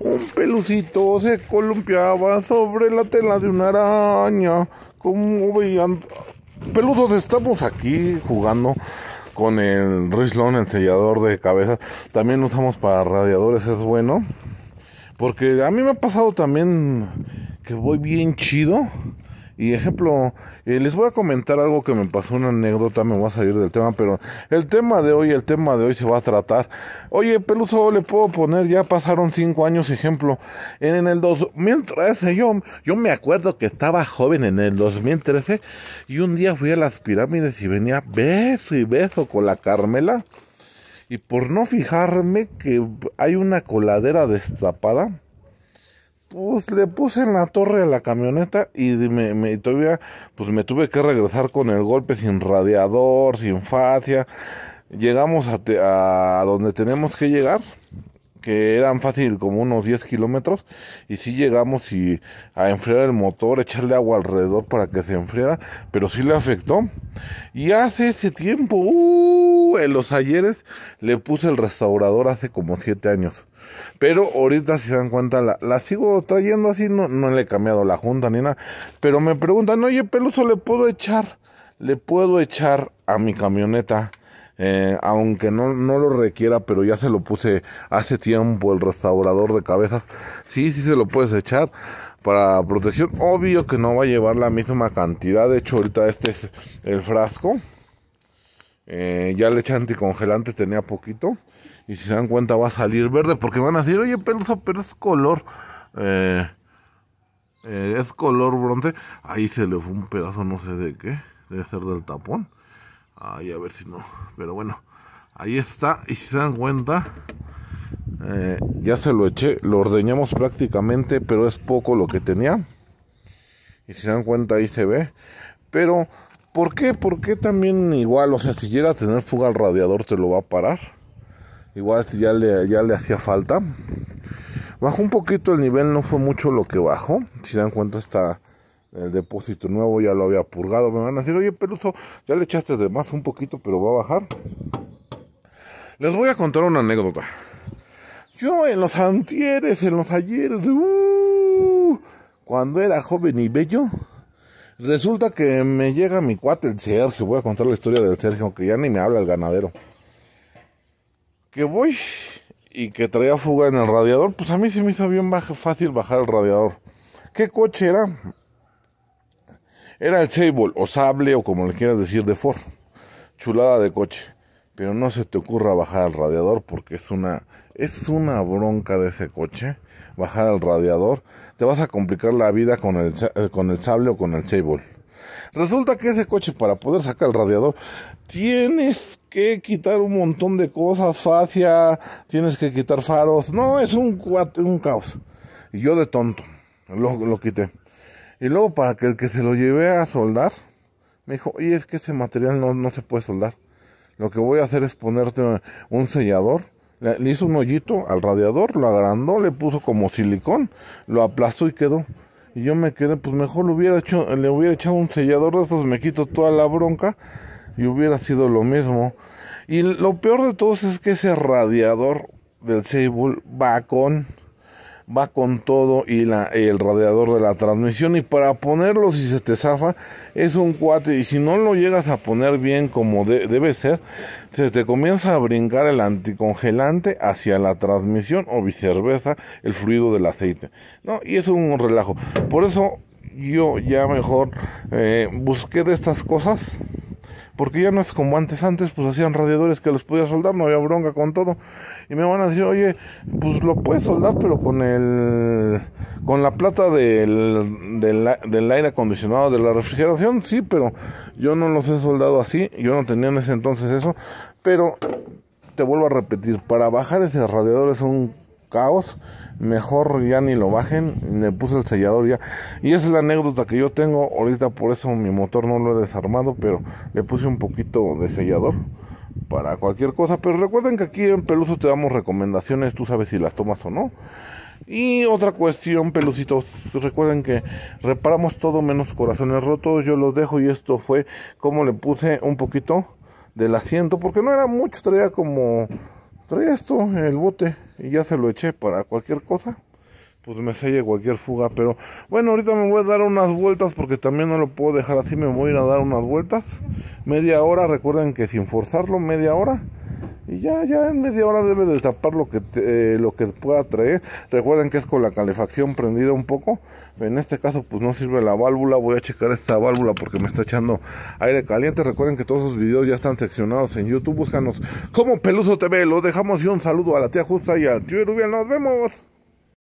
Un pelucito se columpiaba sobre la tela de una araña. Como veían. Peludos, estamos aquí jugando con el Rislon, el sellador de cabezas. También lo usamos para radiadores, es bueno. Porque a mí me ha pasado también que voy bien chido y ejemplo, eh, les voy a comentar algo que me pasó, una anécdota, me voy a salir del tema, pero el tema de hoy, el tema de hoy se va a tratar. Oye, Peluso, le puedo poner, ya pasaron cinco años, ejemplo, en, el 2013, yo, yo me acuerdo que estaba joven en el 2013 y un día fui a las pirámides y venía beso y beso con la Carmela. Y por no fijarme que hay una coladera destapada, pues le puse en la torre de la camioneta y me, todavía pues me tuve que regresar con el golpe sin radiador, sin fascia. Llegamos a donde tenemos que llegar que eran fácil como unos 10 kilómetros y sí llegamos y a enfriar el motor, echarle agua alrededor para que se enfriara, pero sí le afectó. Y hace ese tiempo, uh, en los ayeres, le puse el restaurador hace como 7 años. Pero ahorita, si se dan cuenta, la, sigo trayendo así, no, no, le he cambiado la junta ni nada. Pero me preguntan, oye, Peluso, ¿le puedo echar? Le puedo echar a mi camioneta eh, aunque no, lo requiera, pero ya se lo puse hace tiempo el restaurador de cabezas, sí, sí se lo puedes echar para protección. Obvio que no va a llevar la misma cantidad. De hecho, ahorita este es el frasco. Eh, ya le eché anticongelante tenía poquito. Y si se dan cuenta, va a salir verde. Porque van a decir, oye, pelusa, pero es color. Eh, es color bronce. Ahí se le fue un pedazo, no sé de qué. Debe ser del tapón. Ahí a ver si no. Pero bueno, ahí está. Y si se dan cuenta, eh, ya se lo eché. Lo ordeñamos prácticamente, pero es poco lo que tenía. Y si se dan cuenta, ahí se ve. Pero, ¿por qué? Porque también igual? O sea, si llega a tener fuga al radiador, te lo va a parar. Igual si ya ya le hacía falta. Bajó un poquito el nivel, no fue mucho lo que bajó. Si se dan cuenta, está el depósito nuevo ya lo había purgado. Me van a decir, oye, Peluso, ya le echaste de más un poquito, pero va a bajar. Les voy a contar una anécdota. Yo en los antieres, en los ayeres, uh, cuando era joven y bello, resulta que me llega mi cuate, el Sergio. Voy a contar la historia del Sergio, que ya ni me habla el ganadero. Que voy y que traía fuga en el radiador, pues a mí se me hizo bien fácil bajar el radiador. ¿Qué coche era? Era el Sable o Sable o como le quieras decir de Ford. Chulada de coche. Pero no se te ocurra bajar al radiador porque es una, es una bronca de ese coche. Bajar al radiador. Te vas a complicar la vida con el, eh, con el Sable o con el Sable. Resulta que ese coche para poder sacar el radiador tienes que quitar un montón de cosas, fascia, tienes que quitar faros. No, es un, un caos. Y yo de tonto lo quité. Y luego para que el que se lo lleve a soldar, me dijo, y es que ese material no, se puede soldar. Lo que voy a hacer es ponerte un sellador. Le, hizo un hoyito al radiador, lo agrandó, le puso como silicón, lo aplastó y quedó. Y yo me quedé, pues mejor le hubiera, hecho, le hubiera echado un sellador de esos, me quito toda la bronca y hubiera sido lo mismo. Y lo peor de todos es que ese radiador del Sable va con va con todo y el radiador de la transmisión. Y para ponerlo, si se te zafa, es un cuate. Y si no lo llegas a poner bien como debe ser, se te comienza a brincar el anticongelante hacia la transmisión o viceversa, el fluido del aceite. ¿no? Y es un relajo. Por eso yo ya mejor eh, busqué de estas cosas porque ya no es como antes, antes pues hacían radiadores que los podía soldar, no había bronca con todo. Y me van a decir, oye, pues lo puedes soldar, pero con el con la plata del, aire acondicionado, de la refrigeración, sí, pero yo no los he soldado así, yo no tenía en ese entonces eso. Pero te vuelvo a repetir, para bajar ese radiadores es un caos, mejor ya ni lo bajen, le puse el sellador ya. Y esa es la anécdota que yo tengo, ahorita por eso mi motor no lo he desarmado, pero le puse un poquito de sellador para cualquier cosa. Pero recuerden que aquí en Peluso te damos recomendaciones, tú sabes si las tomas o no. Y otra cuestión, pelucitos, recuerden que reparamos todo menos corazones rotos, yo los dejo y esto fue como le puse un poquito del asiento, porque no era mucho, traía como, traía esto, el bote y ya se lo eché para cualquier cosa pues me selle cualquier fuga. Pero bueno, ahorita me voy a dar unas vueltas porque también no lo puedo dejar así. Me voy a ir a dar unas vueltas. Media hora, recuerden que sin forzarlo, media hora y ya, ya en media hora debe de tapar lo que, eh, lo que pueda traer. Recuerden que es con la calefacción prendida un poco. En este caso, pues no sirve la válvula. Voy a checar esta válvula porque me está echando aire caliente. Recuerden que todos los videos ya están seccionados en YouTube. Búscanos como Peluso TV. lo dejamos y un saludo a la tía Justa y al tío Rubén. Nos vemos.